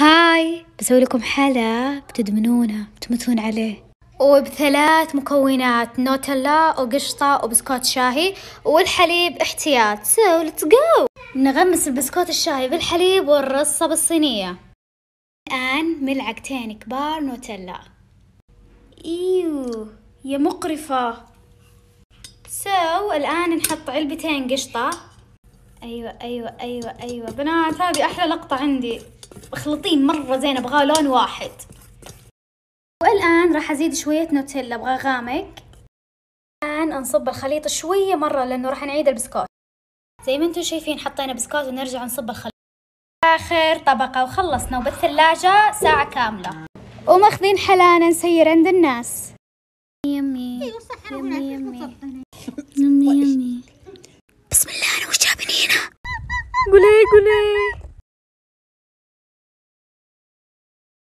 هاي بسوي لكم حلا بتدمنونه بتموتون عليه وبثلاث مكونات نوتيلا وقشطة وبسكوت شاهي والحليب احتياط سو ليتس جو نغمس البسكوت الشاهي بالحليب والرصة بالصينية الآن ملعقتين كبار نوتيلا ايوه يا مقرفة سو الآن نحط علبتين قشطة أيوة أيوة أيوة أيوة بنات هذه أحلى لقطة عندي خلطين مرة زين ابغاه لون واحد والآن راح أزيد شوية نوتيلا أبغى غامق الآن نصب الخليط شوية مرة لأنه راح نعيد البسكوت زي ما انتم شايفين حطينا بسكوت ونرجع نصب الخليط آخر طبقة وخلصنا وبالثلاجة ساعة كاملة وماخذين حلانا نسير عند الناس يمي يمي يمي يمي